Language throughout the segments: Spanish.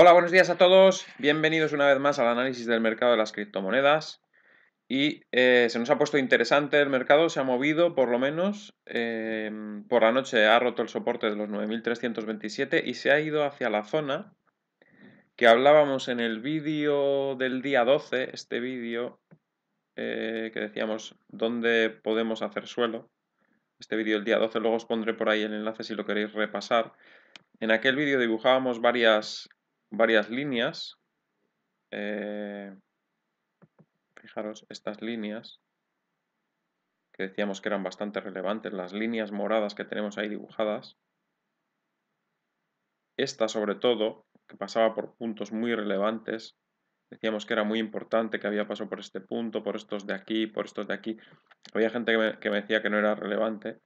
Hola, buenos días a todos. Bienvenidos una vez más al análisis del mercado de las criptomonedas. Y eh, se nos ha puesto interesante el mercado, se ha movido por lo menos. Eh, por la noche ha roto el soporte de los 9.327 y se ha ido hacia la zona que hablábamos en el vídeo del día 12, este vídeo eh, que decíamos dónde podemos hacer suelo. Este vídeo del día 12, luego os pondré por ahí el enlace si lo queréis repasar. En aquel vídeo dibujábamos varias varias líneas. Eh, fijaros, estas líneas que decíamos que eran bastante relevantes, las líneas moradas que tenemos ahí dibujadas. Esta sobre todo, que pasaba por puntos muy relevantes, decíamos que era muy importante, que había pasado por este punto, por estos de aquí, por estos de aquí. Había gente que me decía que no era relevante,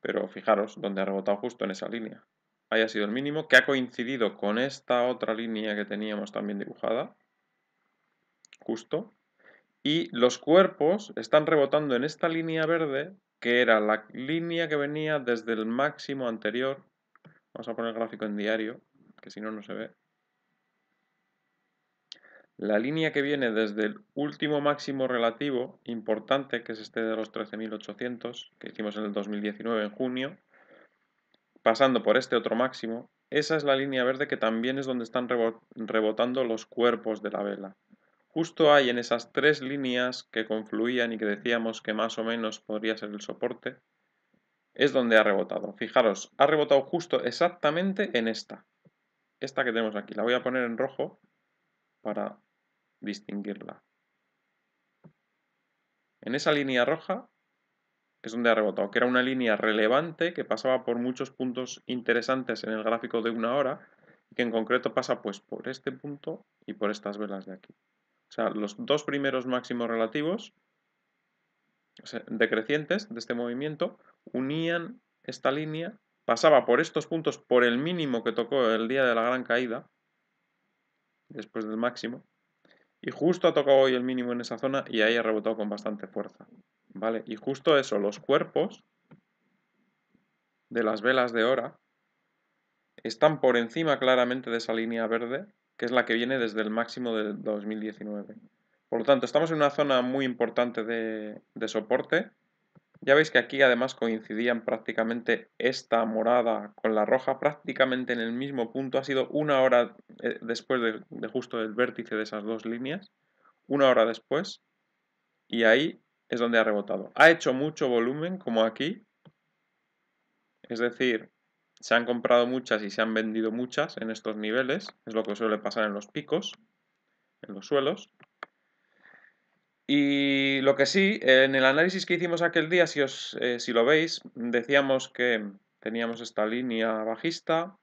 pero fijaros, donde ha rebotado justo en esa línea haya sido el mínimo, que ha coincidido con esta otra línea que teníamos también dibujada, justo, y los cuerpos están rebotando en esta línea verde, que era la línea que venía desde el máximo anterior, vamos a poner el gráfico en diario, que si no, no se ve, la línea que viene desde el último máximo relativo importante, que es este de los 13.800, que hicimos en el 2019 en junio, pasando por este otro máximo, esa es la línea verde que también es donde están rebotando los cuerpos de la vela. Justo hay en esas tres líneas que confluían y que decíamos que más o menos podría ser el soporte, es donde ha rebotado. Fijaros, ha rebotado justo exactamente en esta. Esta que tenemos aquí. La voy a poner en rojo para distinguirla. En esa línea roja es donde ha rebotado, que era una línea relevante que pasaba por muchos puntos interesantes en el gráfico de una hora, y que en concreto pasa pues por este punto y por estas velas de aquí. O sea, los dos primeros máximos relativos decrecientes de este movimiento unían esta línea, pasaba por estos puntos por el mínimo que tocó el día de la gran caída, después del máximo, y justo ha tocado hoy el mínimo en esa zona y ahí ha rebotado con bastante fuerza. ¿Vale? Y justo eso, los cuerpos de las velas de hora están por encima claramente de esa línea verde, que es la que viene desde el máximo del 2019. Por lo tanto, estamos en una zona muy importante de, de soporte ya veis que aquí además coincidían prácticamente esta morada con la roja, prácticamente en el mismo punto. Ha sido una hora eh, después de, justo del vértice de esas dos líneas, una hora después, y ahí es donde ha rebotado. Ha hecho mucho volumen, como aquí, es decir, se han comprado muchas y se han vendido muchas en estos niveles, es lo que suele pasar en los picos, en los suelos. Y lo que sí, en el análisis que hicimos aquel día, si, os, eh, si lo veis, decíamos que teníamos esta línea bajista,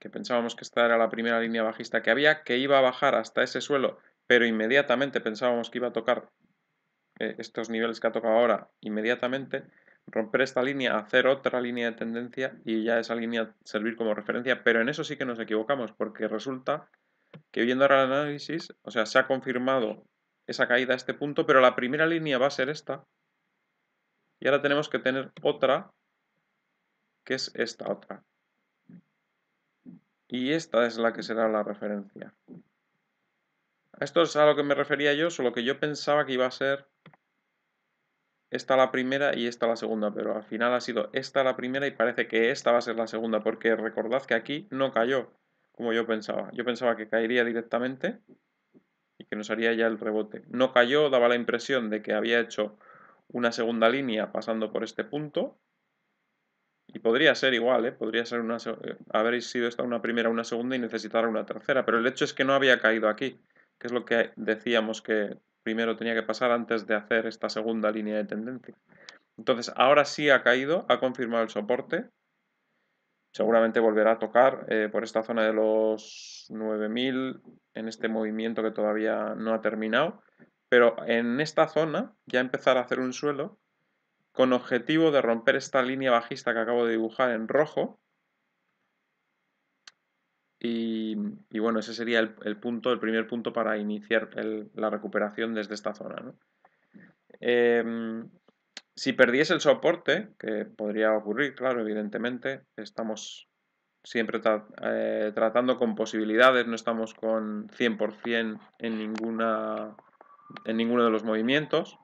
que pensábamos que esta era la primera línea bajista que había, que iba a bajar hasta ese suelo, pero inmediatamente pensábamos que iba a tocar eh, estos niveles que ha tocado ahora, inmediatamente romper esta línea, hacer otra línea de tendencia y ya esa línea servir como referencia, pero en eso sí que nos equivocamos, porque resulta que viendo ahora el análisis, o sea, se ha confirmado esa caída a este punto, pero la primera línea va a ser esta. Y ahora tenemos que tener otra, que es esta otra. Y esta es la que será la referencia. Esto es a lo que me refería yo, solo que yo pensaba que iba a ser esta la primera y esta la segunda, pero al final ha sido esta la primera y parece que esta va a ser la segunda, porque recordad que aquí no cayó como yo pensaba. Yo pensaba que caería directamente y que nos haría ya el rebote. No cayó, daba la impresión de que había hecho una segunda línea pasando por este punto. Y podría ser igual, ¿eh? podría ser una, eh, haber sido esta una primera, una segunda y necesitar una tercera. Pero el hecho es que no había caído aquí, que es lo que decíamos que primero tenía que pasar antes de hacer esta segunda línea de tendencia. Entonces, ahora sí ha caído, ha confirmado el soporte Seguramente volverá a tocar eh, por esta zona de los 9000 en este movimiento que todavía no ha terminado. Pero en esta zona ya empezar a hacer un suelo con objetivo de romper esta línea bajista que acabo de dibujar en rojo. Y, bueno, ese sería el, punto, el primer punto para iniciar la recuperación desde esta zona. Em, si perdiese el soporte, que podría ocurrir, claro, evidentemente, estamos siempre eh, tratando con posibilidades, no estamos con 100% en, ninguna, en ninguno de los movimientos.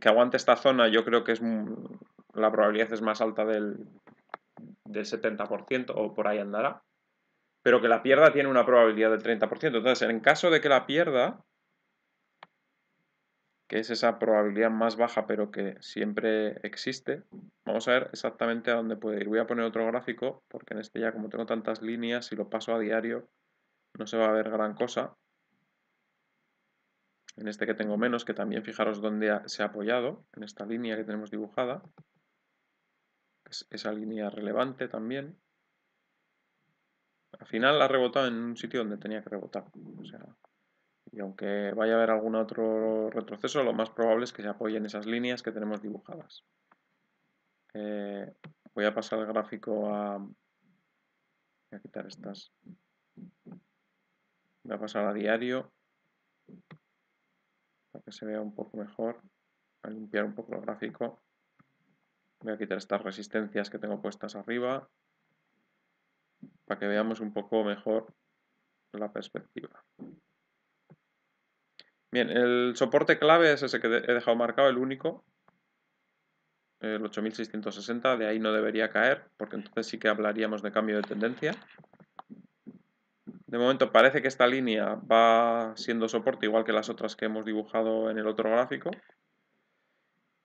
que aguante esta zona yo creo que es la probabilidad es más alta del, del 70% o por ahí andará. Pero que la pierda tiene una probabilidad del 30%. Entonces, en caso de que la pierda, que es esa probabilidad más baja pero que siempre existe. Vamos a ver exactamente a dónde puede ir. Voy a poner otro gráfico porque en este ya como tengo tantas líneas, si lo paso a diario no se va a ver gran cosa. En este que tengo menos, que también fijaros dónde se ha apoyado, en esta línea que tenemos dibujada. Es esa línea relevante también. Al final ha rebotado en un sitio donde tenía que rebotar. O sea, y aunque vaya a haber algún otro retroceso, lo más probable es que se apoyen esas líneas que tenemos dibujadas. Eh, voy a pasar el gráfico a... Voy a quitar estas. Voy a pasar a diario para que se vea un poco mejor. a limpiar un poco el gráfico. Voy a quitar estas resistencias que tengo puestas arriba para que veamos un poco mejor la perspectiva. Bien, el soporte clave es ese que he dejado marcado, el único, el 8660, de ahí no debería caer, porque entonces sí que hablaríamos de cambio de tendencia. De momento parece que esta línea va siendo soporte igual que las otras que hemos dibujado en el otro gráfico.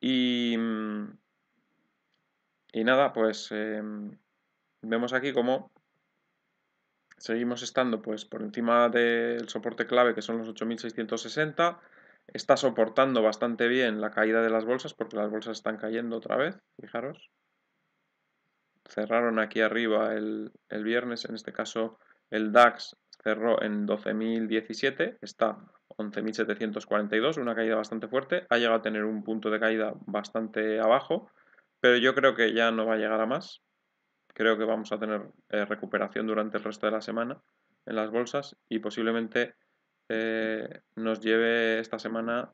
Y, mm, nada, pues eh, vemos aquí como seguimos estando pues por encima del soporte clave que son los 8660. Está soportando bastante bien la caída de las bolsas porque las bolsas están cayendo otra vez, fijaros. Cerraron aquí arriba el, el viernes, en este caso el DAX cerró en 12.017, está 11.742, una caída bastante fuerte. Ha llegado a tener un punto de caída bastante abajo, pero yo creo que ya no va a llegar a más creo que vamos a tener eh, recuperación durante el resto de la semana en las bolsas y posiblemente eh, nos lleve esta semana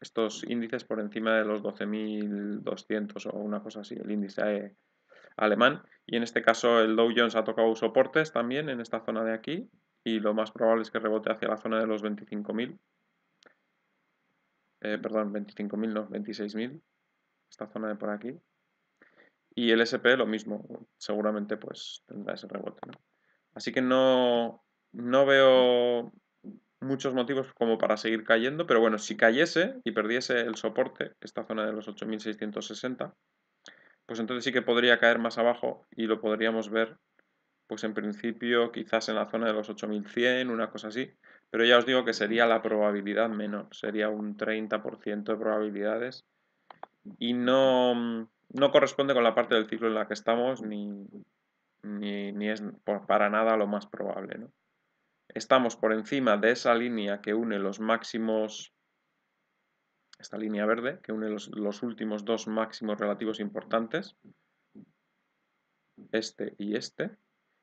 estos índices por encima de los 12.200 o una cosa así, el índice e alemán. Y en este caso el Dow Jones ha tocado soportes también en esta zona de aquí y lo más probable es que rebote hacia la zona de los 25.000. Eh, perdón, 25.000, no, 26.000. Esta zona de por aquí. Y el SP lo mismo, seguramente pues tendrá ese rebote. Así que no, no veo muchos motivos como para seguir cayendo, pero bueno, si cayese y perdiese el soporte, esta zona de los 8660, pues entonces sí que podría caer más abajo y lo podríamos ver, pues en principio quizás en la zona de los 8100, una cosa así, pero ya os digo que sería la probabilidad menor, sería un 30% de probabilidades y no no corresponde con la parte del ciclo en la que estamos ni, es para nada lo más probable. Estamos por encima de esa línea que une los máximos, esta línea verde, que une los, los últimos dos máximos relativos importantes, este y este,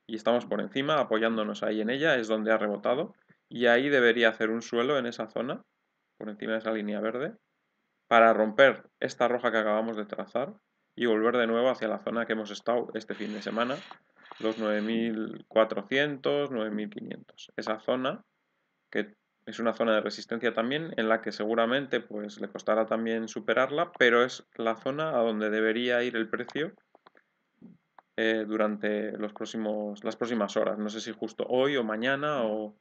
y estamos por encima apoyándonos ahí en ella, es donde ha rebotado, y ahí debería hacer un suelo en esa zona, por encima de esa línea verde, para romper esta roja que acabamos de trazar, y volver de nuevo hacia la zona que hemos estado este fin de semana, los 9400, 9500. Esa zona que es una zona de resistencia también en la que seguramente pues le costará también superarla, pero es la zona a donde debería ir el precio eh, durante los próximos, las próximas horas. No sé si justo hoy o mañana, o,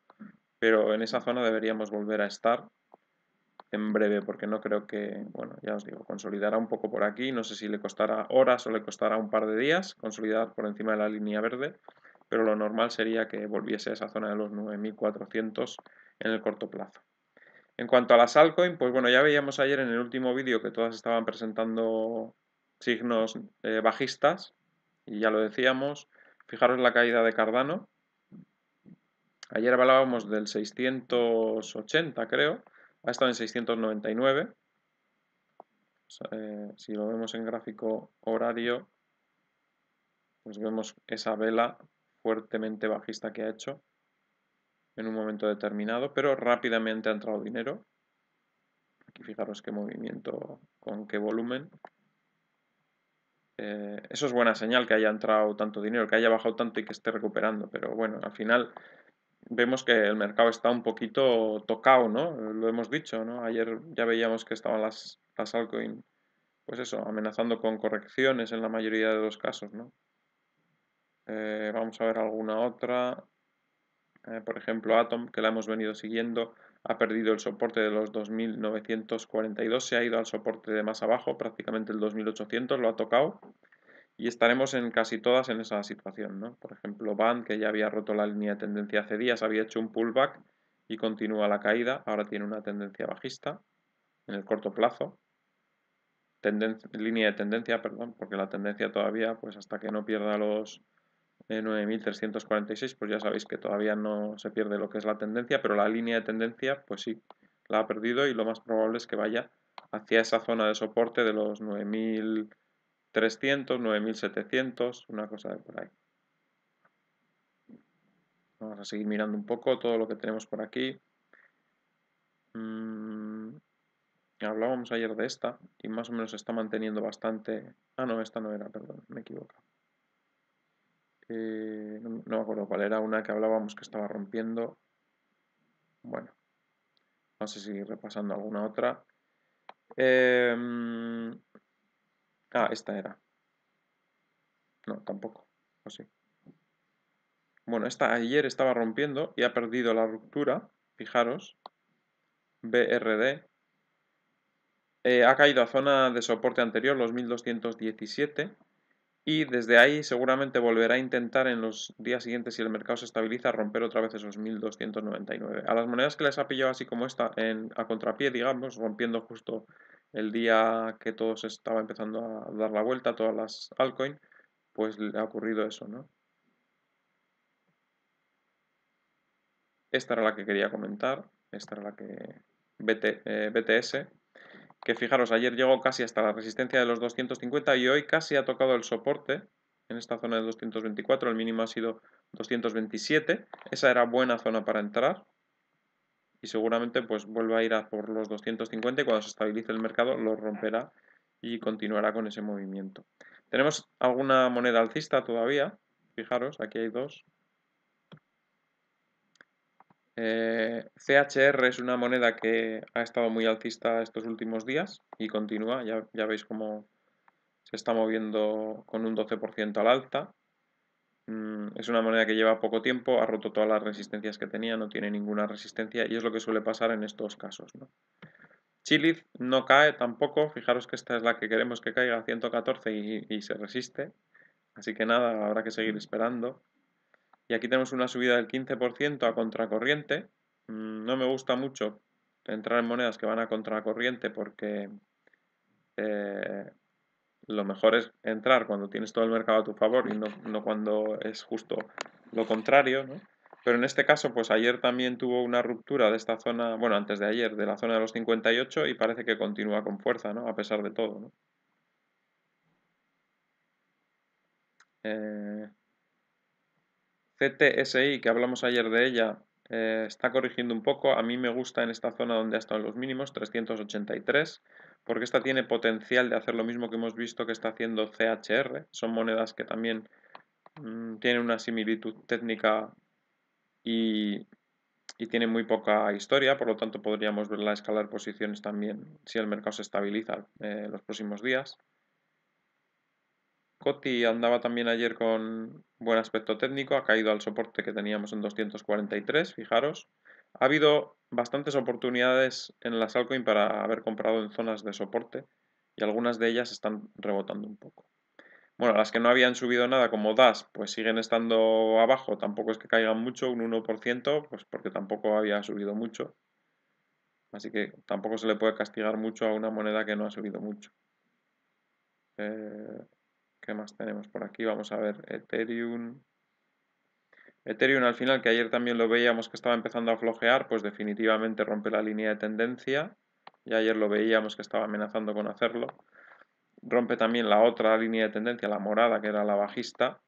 pero en esa zona deberíamos volver a estar en breve, porque no creo que, bueno, ya os digo, consolidará un poco por aquí, no sé si le costará horas o le costará un par de días consolidar por encima de la línea verde, pero lo normal sería que volviese a esa zona de los 9.400 en el corto plazo. En cuanto a las altcoins pues bueno, ya veíamos ayer en el último vídeo que todas estaban presentando signos eh, bajistas, y ya lo decíamos, fijaros la caída de Cardano, ayer hablábamos del 680 creo, ha estado en 699. Eh, si lo vemos en gráfico horario, pues vemos esa vela fuertemente bajista que ha hecho en un momento determinado, pero rápidamente ha entrado dinero. Aquí fijaros qué movimiento, con qué volumen. Eh, eso es buena señal que haya entrado tanto dinero, que haya bajado tanto y que esté recuperando, pero bueno, al final vemos que el mercado está un poquito tocado, ¿no? Lo hemos dicho, ¿no? Ayer ya veíamos que estaban las, las altcoins, pues eso, amenazando con correcciones en la mayoría de los casos, ¿no? Eh, vamos a ver alguna otra. Eh, por ejemplo, Atom, que la hemos venido siguiendo, ha perdido el soporte de los 2.942, se ha ido al soporte de más abajo, prácticamente el 2.800, lo ha tocado y estaremos en casi todas en esa situación. ¿no? Por ejemplo, Band, que ya había roto la línea de tendencia hace días, había hecho un pullback y continúa la caída, ahora tiene una tendencia bajista en el corto plazo. línea de tendencia, perdón, porque la tendencia todavía, pues hasta que no pierda los 9.346, eh, pues ya sabéis que todavía no se pierde lo que es la tendencia, pero la línea de tendencia, pues sí, la ha perdido y lo más probable es que vaya hacia esa zona de soporte de los mil 300, 9700, una cosa de por ahí. Vamos a seguir mirando un poco todo lo que tenemos por aquí. Mm, hablábamos ayer de esta y más o menos está manteniendo bastante... Ah, no, esta no era, perdón, me equivoco. Eh, no, me acuerdo cuál era, una que hablábamos que estaba rompiendo. Bueno, vamos a seguir repasando alguna otra. Eh, Ah, esta era. No, tampoco. O sí. Bueno, esta ayer estaba rompiendo y ha perdido la ruptura. Fijaros. BRD. Eh, ha caído a zona de soporte anterior, los 1217. Y desde ahí seguramente volverá a intentar en los días siguientes, si el mercado se estabiliza, romper otra vez esos 1299. A las monedas que les ha pillado así como esta, en, a contrapié, digamos, rompiendo justo el día que todo se estaba empezando a dar la vuelta, a todas las altcoins, pues le ha ocurrido eso, ¿no? Esta era la que quería comentar, esta era la que BTS, eh, que fijaros, ayer llegó casi hasta la resistencia de los 250 y hoy casi ha tocado el soporte en esta zona de 224, el mínimo ha sido 227, esa era buena zona para entrar, y seguramente pues vuelva a ir a por los 250 y cuando se estabilice el mercado lo romperá y continuará con ese movimiento. Tenemos alguna moneda alcista todavía, fijaros, aquí hay dos. Eh, CHR es una moneda que ha estado muy alcista estos últimos días y continúa, ya, ya veis cómo se está moviendo con un 12% al alta. Mm, es una moneda que lleva poco tiempo, ha roto todas las resistencias que tenía, no tiene ninguna resistencia y es lo que suele pasar en estos casos. ¿no? Chiliz no cae tampoco, fijaros que esta es la que queremos que caiga a 114 y, se resiste, así que nada, habrá que seguir esperando. Y aquí tenemos una subida del 15% a contracorriente, mm, no me gusta mucho entrar en monedas que van a contracorriente porque eh, lo mejor es entrar cuando tienes todo el mercado a tu favor y no, cuando es justo lo contrario, Pero en este caso, pues ayer también tuvo una ruptura de esta zona, bueno, antes de ayer, de la zona de los 58 y parece que continúa con fuerza, A pesar de todo, ¿no? Eh, CTSI, que hablamos ayer de ella, eh, está corrigiendo un poco. A mí me gusta en esta zona donde ha estado en los mínimos, 383, porque esta tiene potencial de hacer lo mismo que hemos visto que está haciendo CHR. Son monedas que también mm, tienen una similitud técnica y, tienen muy poca historia, por lo tanto podríamos verla escalar posiciones también si el mercado se estabiliza en eh, los próximos días. Coti andaba también ayer con buen aspecto técnico, ha caído al soporte que teníamos en 243, fijaros. Ha habido bastantes oportunidades en las altcoins para haber comprado en zonas de soporte y algunas de ellas están rebotando un poco. Bueno, las que no habían subido nada, como DAS, pues siguen estando abajo, tampoco es que caigan mucho, un 1%, pues porque tampoco había subido mucho. Así que tampoco se le puede castigar mucho a una moneda que no ha subido mucho. Eh, ¿Qué más tenemos por aquí? Vamos a ver, Ethereum. Ethereum al final, que ayer también lo veíamos que estaba empezando a flojear, pues definitivamente rompe la línea de tendencia. y ayer lo veíamos que estaba amenazando con hacerlo. Rompe también la otra línea de tendencia, la morada, que era la bajista.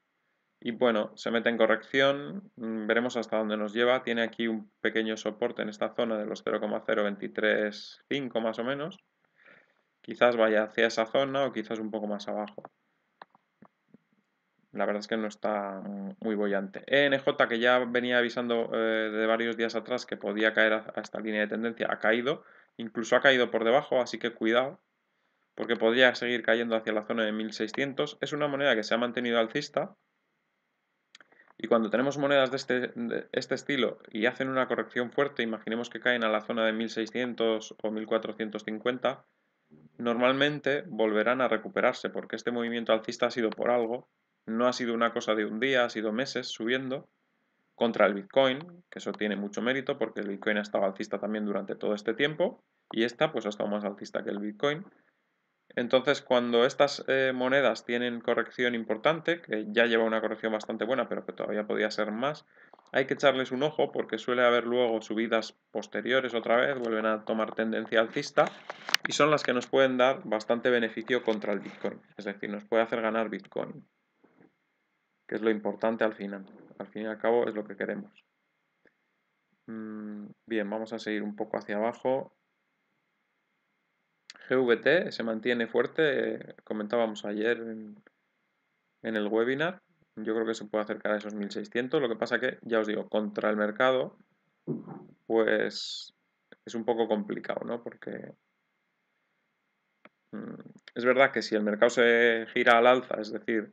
Y bueno, se mete en corrección, mm, veremos hasta dónde nos lleva. Tiene aquí un pequeño soporte en esta zona de los 0,0235 más o menos. Quizás vaya hacia esa zona o quizás un poco más abajo la verdad es que no está muy bollante. ENJ, que ya venía avisando eh, de varios días atrás que podía caer a, esta línea de tendencia, ha caído, incluso ha caído por debajo, así que cuidado, porque podría seguir cayendo hacia la zona de 1600. Es una moneda que se ha mantenido alcista. Y cuando tenemos monedas de este, de este estilo y hacen una corrección fuerte, imaginemos que caen a la zona de 1600 o 1450, normalmente volverán a recuperarse porque este movimiento alcista ha sido por algo no ha sido una cosa de un día, ha sido meses subiendo contra el Bitcoin, que eso tiene mucho mérito porque el Bitcoin ha estado alcista también durante todo este tiempo y esta pues ha estado más alcista que el Bitcoin. Entonces cuando estas eh, monedas tienen corrección importante, que ya lleva una corrección bastante buena pero que todavía podía ser más, hay que echarles un ojo porque suele haber luego subidas posteriores otra vez, vuelven a tomar tendencia alcista y son las que nos pueden dar bastante beneficio contra el Bitcoin, es decir, nos puede hacer ganar Bitcoin que es lo importante al final. Al fin y al cabo es lo que queremos. Mm, bien, vamos a seguir un poco hacia abajo. GVT se mantiene fuerte, eh, comentábamos ayer en, en el webinar. Yo creo que se puede acercar a esos 1600. Lo que pasa que, ya os digo, contra el mercado, pues es un poco complicado, ¿no? Porque mm, es verdad que si el mercado se gira al alza, es decir,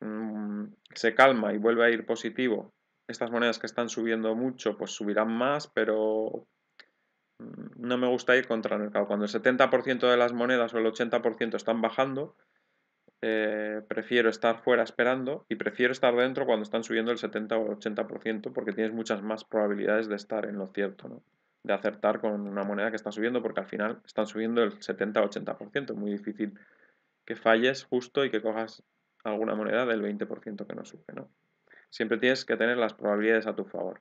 Mm, se calma y vuelve a ir positivo, estas monedas que están subiendo mucho, pues subirán más, pero mm, no me gusta ir contra el mercado. Cuando el 70% de las monedas o el 80% están bajando, eh, prefiero estar fuera esperando y prefiero estar dentro cuando están subiendo el 70 o el 80% porque tienes muchas más probabilidades de estar en lo cierto, ¿no? de acertar con una moneda que está subiendo porque al final están subiendo el 70 o 80%. Es muy difícil que falles justo y que cojas alguna moneda del 20% que no sube. ¿no? Siempre tienes que tener las probabilidades a tu favor.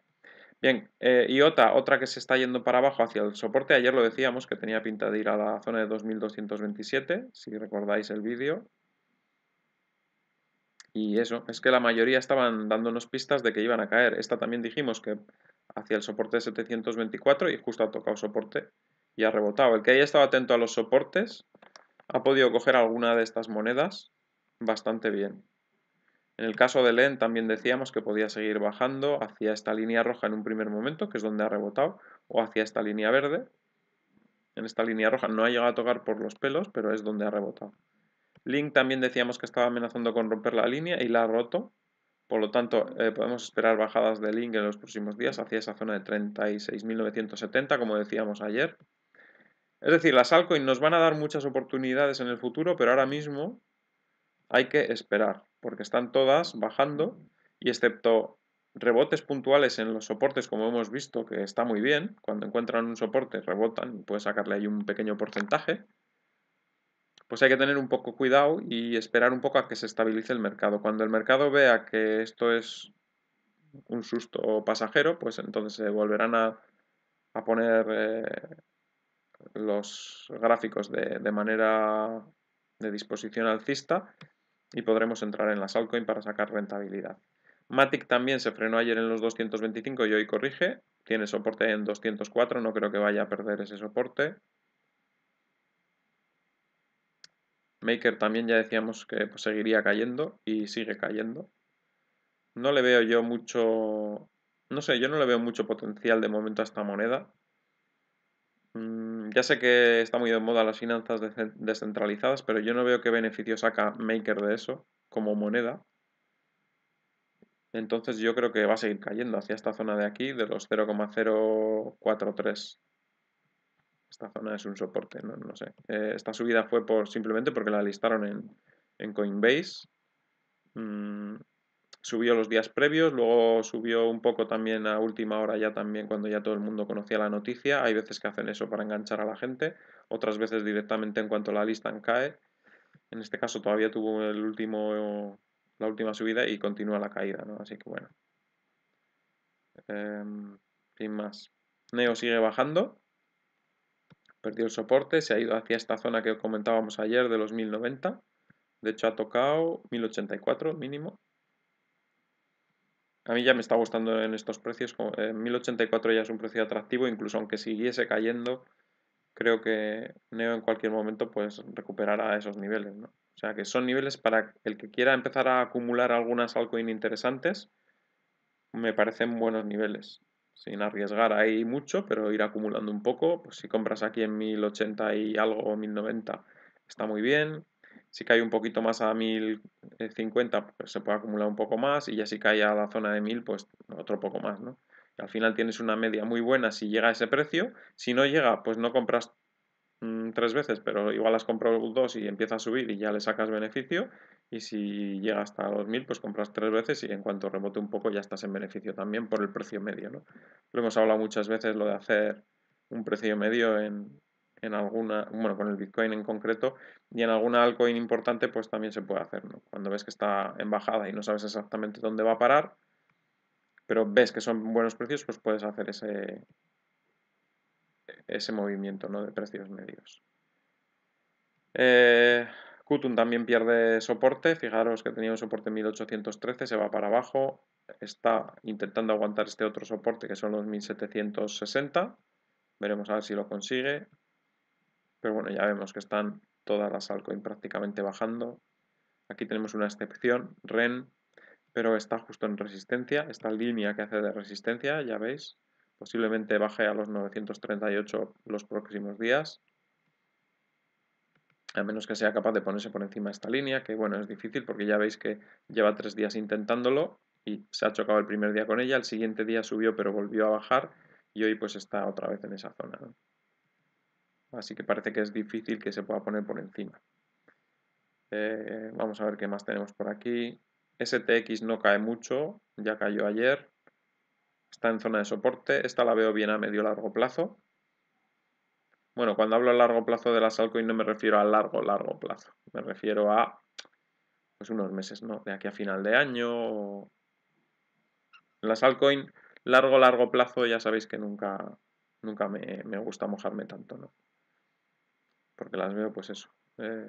Bien, eh, Y otra. otra que se está yendo para abajo hacia el soporte. Ayer lo decíamos que tenía pinta de ir a la zona de 2227, si recordáis el vídeo. Y eso, es que la mayoría estaban dándonos pistas de que iban a caer. Esta también dijimos que hacia el soporte de 724 y justo ha tocado soporte y ha rebotado. El que haya estado atento a los soportes ha podido coger alguna de estas monedas bastante bien. En el caso de LEN también decíamos que podía seguir bajando hacia esta línea roja en un primer momento, que es donde ha rebotado, o hacia esta línea verde. En esta línea roja no ha llegado a tocar por los pelos, pero es donde ha rebotado. Link también decíamos que estaba amenazando con romper la línea y la ha roto. Por lo tanto, eh, podemos esperar bajadas de Link en los próximos días hacia esa zona de 36.970, como decíamos ayer. Es decir, las altcoins nos van a dar muchas oportunidades en el futuro, pero ahora mismo hay que esperar, porque están todas bajando y excepto rebotes puntuales en los soportes, como hemos visto, que está muy bien, cuando encuentran un soporte rebotan y puedes sacarle ahí un pequeño porcentaje, pues hay que tener un poco cuidado y esperar un poco a que se estabilice el mercado. Cuando el mercado vea que esto es un susto pasajero, pues entonces se volverán a, poner eh, los gráficos de manera de disposición alcista y podremos entrar en las altcoins para sacar rentabilidad. Matic también se frenó ayer en los 225 y hoy corrige. Tiene soporte en 204, no creo que vaya a perder ese soporte. Maker también ya decíamos que pues, seguiría cayendo y sigue cayendo. No le veo yo mucho, no sé, yo no le veo mucho potencial de momento a esta moneda. Mm, ya sé que está muy de moda las finanzas descentralizadas, pero yo no veo qué beneficio saca Maker de eso como moneda. Entonces yo creo que va a seguir cayendo hacia esta zona de aquí, de los 0,043. Esta zona es un soporte, no, sé. Eh, esta subida fue por simplemente porque la listaron en, Coinbase. Mm, subió los días previos, luego subió un poco también a última hora ya también cuando ya todo el mundo conocía la noticia. Hay veces que hacen eso para enganchar a la gente, otras veces directamente en cuanto la lista cae. En este caso todavía tuvo el último, la última subida y continúa la caída, ¿no? Así que bueno. Em, sin más. Neo sigue bajando. Perdió el soporte, se ha ido hacia esta zona que comentábamos ayer de los 1090. De hecho ha tocado 1084 mínimo a mí ya me está gustando en estos precios. Eh, en 1084 ya es un precio atractivo, incluso aunque siguiese cayendo, creo que Neo en cualquier momento pues recuperará esos niveles. O sea que son niveles para el que quiera empezar a acumular algunas altcoins interesantes, me parecen buenos niveles. Sin arriesgar ahí mucho, pero ir acumulando un poco. Pues si compras aquí en 1080 y algo, 1090, está muy bien. Si cae un poquito más a 1050, eh, pues se puede acumular un poco más y ya si cae a la zona de 1000, pues otro poco más, ¿no? al final tienes una media muy buena si llega a ese precio. Si no llega, pues no compras mm, tres veces, pero igual las compras dos y empieza a subir y ya le sacas beneficio. Y si llega hasta los 1000, pues compras tres veces y en cuanto rebote un poco ya estás en beneficio también por el precio medio, ¿no? Lo hemos hablado muchas veces, lo de hacer un precio medio en, en alguna, bueno, con el Bitcoin en concreto y en alguna altcoin importante, pues también se puede hacer, Cuando ves que está en bajada y no sabes exactamente dónde va a parar, pero ves que son buenos precios, pues puedes hacer ese, ese movimiento, ¿no? De precios medios. Eh, también pierde soporte, fijaros que tenía un soporte 1813, se va para abajo, está intentando aguantar este otro soporte que son los 1760, veremos a ver si lo consigue, pero bueno, ya vemos que están todas las altcoins prácticamente bajando. Aquí tenemos una excepción, REN, pero está justo en resistencia. Esta línea que hace de resistencia, ya veis, posiblemente baje a los 938 los próximos días. A menos que sea capaz de ponerse por encima de esta línea, que bueno, es difícil porque ya veis que lleva tres días intentándolo y se ha chocado el primer día con ella, el siguiente día subió pero volvió a bajar y hoy pues está otra vez en esa zona así que parece que es difícil que se pueda poner por encima. Eh, vamos a ver qué más tenemos por aquí. STX no cae mucho, ya cayó ayer. Está en zona de soporte, esta la veo bien a medio largo plazo. Bueno, cuando hablo a largo plazo de las altcoins no me refiero a largo, largo plazo. Me refiero a pues unos meses, ¿no? De aquí a final de año. La Las altcoins, largo, largo plazo, ya sabéis que nunca, nunca me gusta mojarme tanto, ¿no? porque las veo pues eso, eh,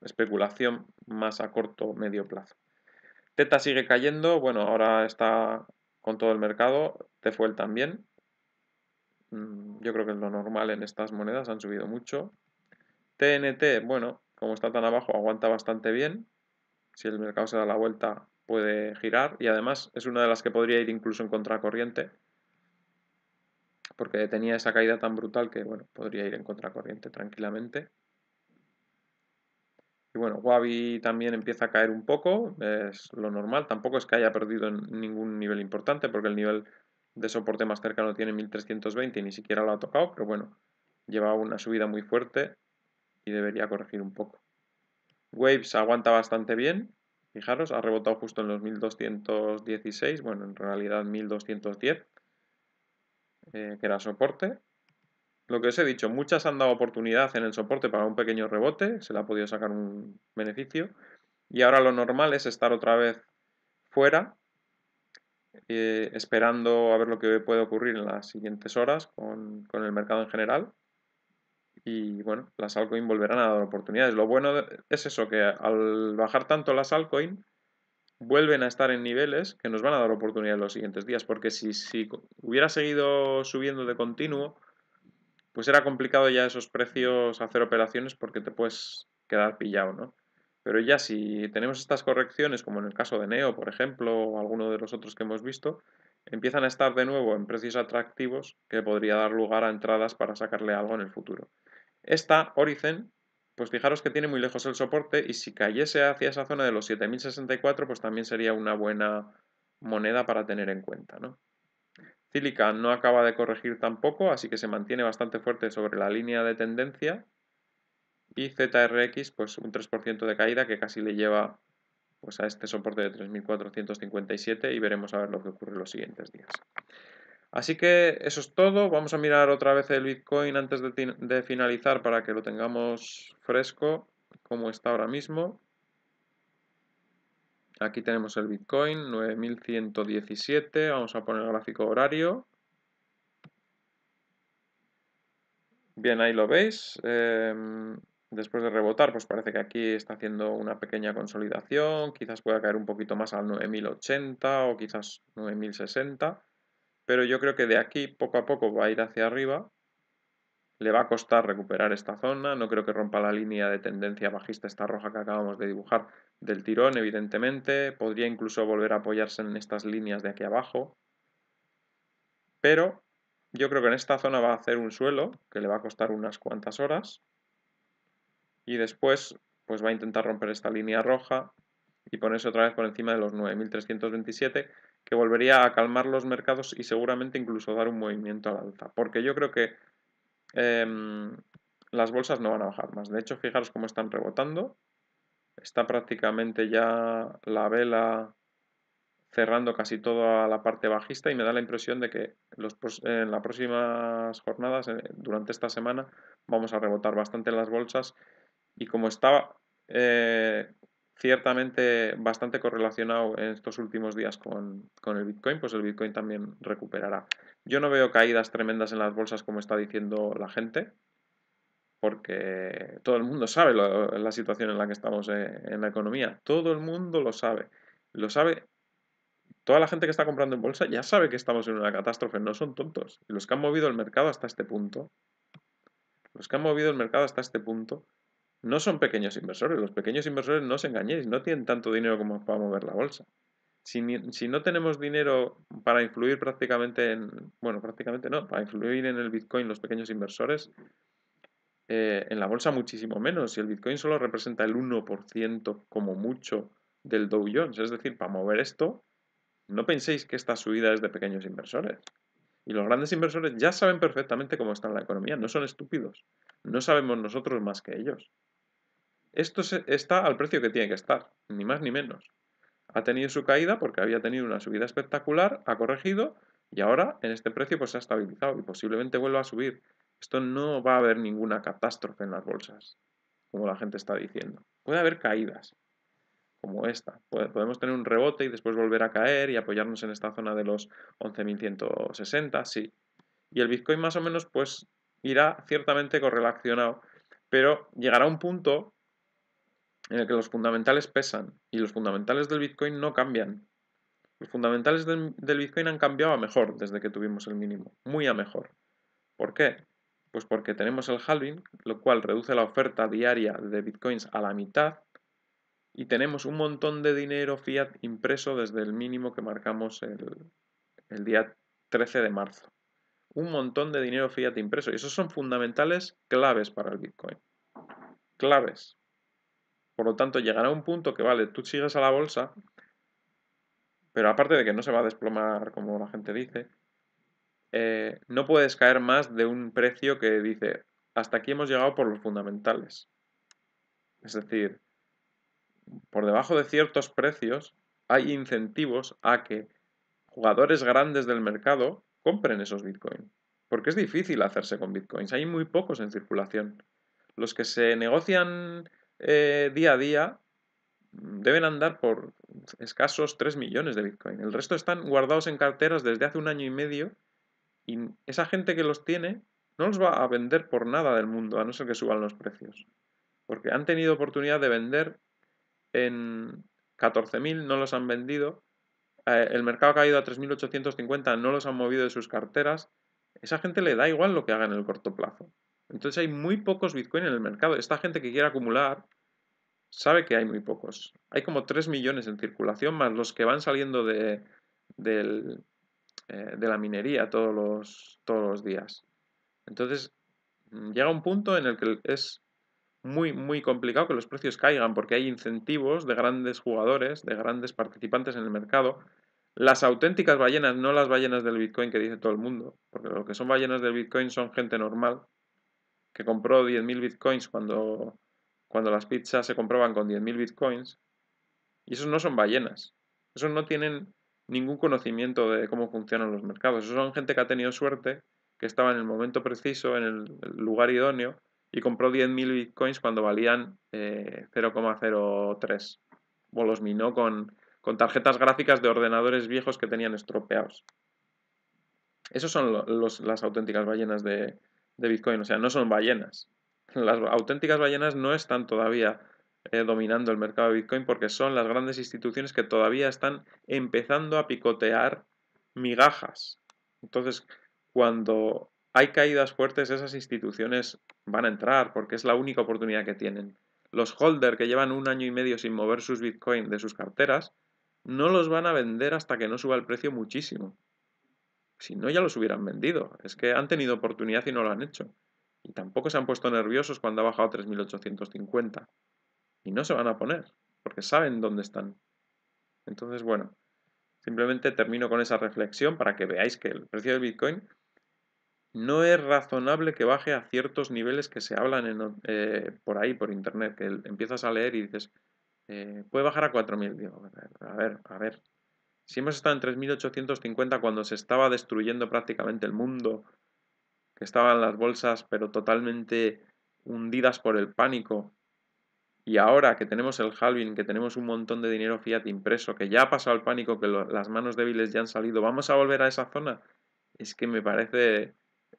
especulación más a corto medio plazo. Teta sigue cayendo, bueno, ahora está con todo el mercado, Tefuel también. Mm, yo creo que es lo normal en estas monedas, han subido mucho. TNT, bueno, como está tan abajo, aguanta bastante bien. Si el mercado se da la vuelta, puede girar. Y además es una de las que podría ir incluso en contracorriente, porque tenía esa caída tan brutal que bueno, podría ir en contracorriente tranquilamente. Y bueno, Wabi también empieza a caer un poco, es lo normal, tampoco es que haya perdido ningún nivel importante, porque el nivel de soporte más cercano tiene 1320 y ni siquiera lo ha tocado, pero bueno, llevaba una subida muy fuerte y debería corregir un poco. Waves aguanta bastante bien, fijaros, ha rebotado justo en los 1216, bueno, en realidad 1210, eh, que era soporte. Lo que os he dicho, muchas han dado oportunidad en el soporte para un pequeño rebote, se le ha podido sacar un beneficio. Y ahora lo normal es estar otra vez fuera, eh, esperando a ver lo que puede ocurrir en las siguientes horas con, con el mercado en general. Y bueno, las altcoins volverán a dar oportunidades. Lo bueno es eso, que al bajar tanto las altcoins, vuelven a estar en niveles que nos van a dar oportunidad en los siguientes días, porque si, si hubiera seguido subiendo de continuo, pues era complicado ya esos precios hacer operaciones porque te puedes quedar pillado, ¿no? Pero ya si tenemos estas correcciones, como en el caso de Neo, por ejemplo, o alguno de los otros que hemos visto, empiezan a estar de nuevo en precios atractivos que podría dar lugar a entradas para sacarle algo en el futuro. Esta, Horizon pues fijaros que tiene muy lejos el soporte y si cayese hacia esa zona de los 7064, pues también sería una buena moneda para tener en cuenta, ¿no? Cílica no acaba de corregir tampoco, así que se mantiene bastante fuerte sobre la línea de tendencia. Y ZRX, pues un 3% de caída que casi le lleva pues, a este soporte de 3.457 y veremos a ver lo que ocurre los siguientes días. Así que eso es todo. Vamos a mirar otra vez el Bitcoin antes de, finalizar para que lo tengamos fresco como está ahora mismo. Aquí tenemos el Bitcoin, 9117. Vamos a poner el gráfico horario. Bien, ahí lo veis. Em, después de rebotar, pues parece que aquí está haciendo una pequeña consolidación. Quizás pueda caer un poquito más al 9080 o quizás 9060 pero yo creo que de aquí poco a poco va a ir hacia arriba. Le va a costar recuperar esta zona, no creo que rompa la línea de tendencia bajista esta roja que acabamos de dibujar del tirón, evidentemente. Podría incluso volver a apoyarse en estas líneas de aquí abajo. Pero yo creo que en esta zona va a hacer un suelo, que le va a costar unas cuantas horas. Y después pues va a intentar romper esta línea roja y ponerse otra vez por encima de los 9.327, que volvería a calmar los mercados y seguramente incluso dar un movimiento al alza. Porque yo creo que em, las bolsas no van a bajar más. De hecho, fijaros cómo están rebotando. Está prácticamente ya la vela cerrando casi toda la parte bajista y me da la impresión de que en las próximas jornadas, eh, durante esta semana, vamos a rebotar bastante las bolsas. Y como estaba eh, ciertamente bastante correlacionado en estos últimos días con, con, el Bitcoin, pues el Bitcoin también recuperará. Yo no veo caídas tremendas en las bolsas como está diciendo la gente, porque todo el mundo sabe la situación en la que estamos eh, en la economía. Todo el mundo lo sabe. Lo sabe toda la gente que está comprando en bolsa ya sabe que estamos en una catástrofe, no son tontos. Los que han movido el mercado hasta este punto, los que han movido el mercado hasta este punto, no son pequeños inversores. Los pequeños inversores, no os engañéis, no tienen tanto dinero como para mover la bolsa. Si, no tenemos dinero para influir prácticamente en, bueno, prácticamente no, para influir en el Bitcoin los pequeños inversores, eh, en la bolsa muchísimo menos. Si el Bitcoin solo representa el 1% como mucho del Dow Jones. Es decir, para mover esto, no penséis que esta subida es de pequeños inversores. Y los grandes inversores ya saben perfectamente cómo está la economía, no son estúpidos. No sabemos nosotros más que ellos. Esto está al precio que tiene que estar, ni más ni menos. Ha tenido su caída porque había tenido una subida espectacular, ha corregido y ahora en este precio pues se ha estabilizado y posiblemente vuelva a subir. Esto no va a haber ninguna catástrofe en las bolsas, como la gente está diciendo. Puede haber caídas, como esta. Podemos tener un rebote y después volver a caer y apoyarnos en esta zona de los 11.160, sí. Y el Bitcoin más o menos pues irá ciertamente correlacionado, pero llegará un punto en el que los fundamentales pesan y los fundamentales del Bitcoin no cambian. Los fundamentales del, Bitcoin han cambiado a mejor desde que tuvimos el mínimo, muy a mejor. ¿Por qué? Pues porque tenemos el halving, lo cual reduce la oferta diaria de bitcoins a la mitad y tenemos un montón de dinero fiat impreso desde el mínimo que marcamos el, el día 13 de marzo. Un montón de dinero fiat impreso y esos son fundamentales claves para el bitcoin. Claves. Por lo tanto, llegará un punto que, vale, tú sigues a la bolsa, pero aparte de que no se va a desplomar, como la gente dice, eh, no puedes caer más de un precio que dice, hasta aquí hemos llegado por los fundamentales. Es decir, por debajo de ciertos precios hay incentivos a que jugadores grandes del mercado compren esos bitcoins. Porque es difícil hacerse con bitcoins. Hay muy pocos en circulación. Los que se negocian eh, día a día mm, deben andar por escasos 3 millones de Bitcoin. El resto están guardados en carteras desde hace un año y medio y esa gente que los tiene no los va a vender por nada del mundo, a no ser que suban los precios. Porque han tenido oportunidad de vender en 14.000, no los han vendido. Eh, el mercado ha caído a 3.850, no los han movido de sus carteras. Esa gente le da igual lo que haga en el corto plazo. Entonces hay muy pocos Bitcoin en el mercado. Esta gente que quiere acumular sabe que hay muy pocos. Hay como 3 millones en circulación, más los que van saliendo de, eh, de la minería todos los, todos los días. Entonces llega un punto en el que es muy, muy complicado que los precios caigan porque hay incentivos de grandes jugadores, de grandes participantes en el mercado. Las auténticas ballenas, no las ballenas del Bitcoin que dice todo el mundo, porque lo que son ballenas del Bitcoin son gente normal que compró 10.000 bitcoins cuando, cuando las pizzas se compraban con 10.000 bitcoins. Y esos no son ballenas. Esos no tienen ningún conocimiento de cómo funcionan los mercados. Esos son gente que ha tenido suerte, que estaba en el momento preciso, en el lugar idóneo, y compró 10.000 bitcoins cuando valían 0,03. Eh, o los minó con, con tarjetas gráficas de ordenadores viejos que tenían estropeados. Esos son las auténticas ballenas de, de Bitcoin, o sea, no son ballenas. Las auténticas ballenas no están todavía eh, dominando el mercado de Bitcoin porque son las grandes instituciones que todavía están empezando a picotear migajas. Entonces, cuando hay caídas fuertes, esas instituciones van a entrar porque es la única oportunidad que tienen. Los holder que llevan un año y medio sin mover sus Bitcoin de sus carteras, no los van a vender hasta que no suba el precio muchísimo. Si no, ya los hubieran vendido. Es que han tenido oportunidad y no lo han hecho. Y tampoco se han puesto nerviosos cuando ha bajado a 3.850. Y no se van a poner, porque saben dónde están. Entonces, bueno, simplemente termino con esa reflexión para que veáis que el precio del Bitcoin no es razonable que baje a ciertos niveles que se hablan en, eh, por ahí, por internet, que empiezas a leer y dices, eh, puede bajar a 4.000. Digo, a ver, a ver, si hemos estado en 3850 cuando se estaba destruyendo prácticamente el mundo, que estaban las bolsas pero totalmente hundidas por el pánico, y ahora que tenemos el halving, que tenemos un montón de dinero fiat impreso, que ya ha pasado el pánico, que las manos débiles ya han salido, ¿vamos a volver a esa zona? Es que me parece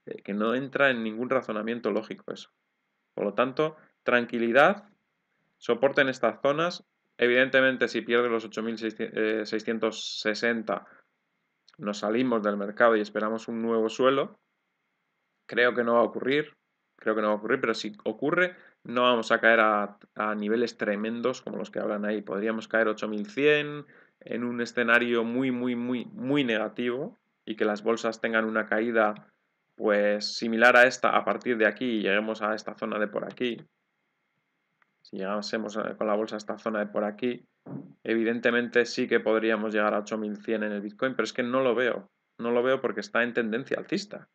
eh, que no entra en ningún razonamiento lógico eso. Por lo tanto, tranquilidad, soporte en estas zonas, Evidentemente, si pierde los 8.660, eh, nos salimos del mercado y esperamos un nuevo suelo. Creo que no va a ocurrir, creo que no va a ocurrir, pero si ocurre, no vamos a caer a, niveles tremendos como los que hablan ahí. Podríamos caer 8.100 en un escenario muy, muy, muy, muy negativo y que las bolsas tengan una caída pues similar a esta a partir de aquí y lleguemos a esta zona de por aquí, si llegásemos con la bolsa a esta zona de por aquí, evidentemente sí que podríamos llegar a 8100 en el Bitcoin, pero es que no lo veo. No lo veo porque está en tendencia alcista.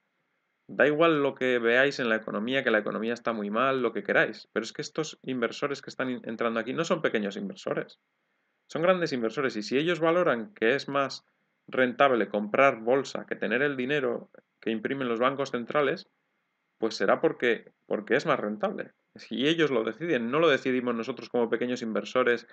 Da igual lo que veáis en la economía, que la economía está muy mal, lo que queráis, pero es que estos inversores que están entrando aquí no son pequeños inversores. Son grandes inversores y si ellos valoran que es más rentable comprar bolsa que tener el dinero que imprimen los bancos centrales, pues será porque, porque es más rentable. Si ellos lo deciden, no lo decidimos nosotros como pequeños inversores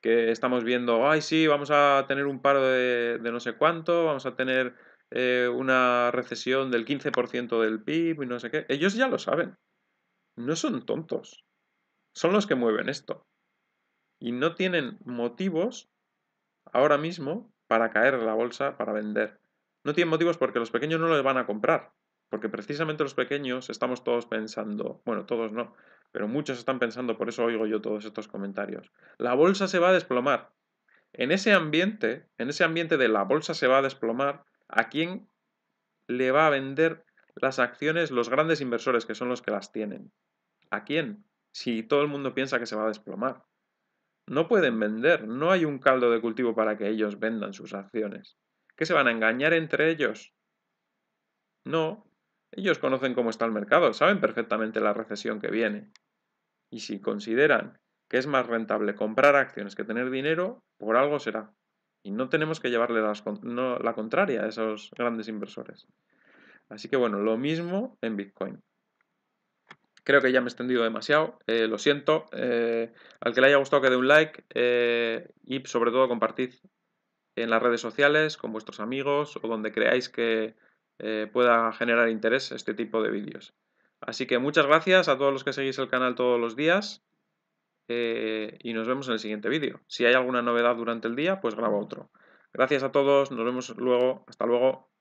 que estamos viendo, ay sí, vamos a tener un paro de, no sé cuánto, vamos a tener eh, una recesión del 15% del PIB y no sé qué. Ellos ya lo saben. No son tontos. Son los que mueven esto. Y no tienen motivos ahora mismo para caer en la bolsa, para vender. No tienen motivos porque los pequeños no les van a comprar. Porque precisamente los pequeños estamos todos pensando, bueno, todos no, pero muchos están pensando, por eso oigo yo todos estos comentarios. La bolsa se va a desplomar. En ese ambiente, en ese ambiente de la bolsa se va a desplomar, ¿a quién le va a vender las acciones los grandes inversores, que son los que las tienen? ¿A quién? Si todo el mundo piensa que se va a desplomar. No pueden vender, no hay un caldo de cultivo para que ellos vendan sus acciones. ¿Qué se van a engañar entre ellos? No, ellos conocen cómo está el mercado, saben perfectamente la recesión que viene. Y si consideran que es más rentable comprar acciones que tener dinero, por algo será. Y no tenemos que llevarle la contraria a esos grandes inversores. Así que bueno, lo mismo en Bitcoin. Creo que ya me he extendido demasiado, eh, lo siento. Eh, al que le haya gustado que dé un like eh, y sobre todo compartid en las redes sociales con vuestros amigos o donde creáis que, eh, pueda generar interés este tipo de vídeos. Así que muchas gracias a todos los que seguís el canal todos los días eh, y nos vemos en el siguiente vídeo. Si hay alguna novedad durante el día, pues grabo otro. Gracias a todos, nos vemos luego, hasta luego.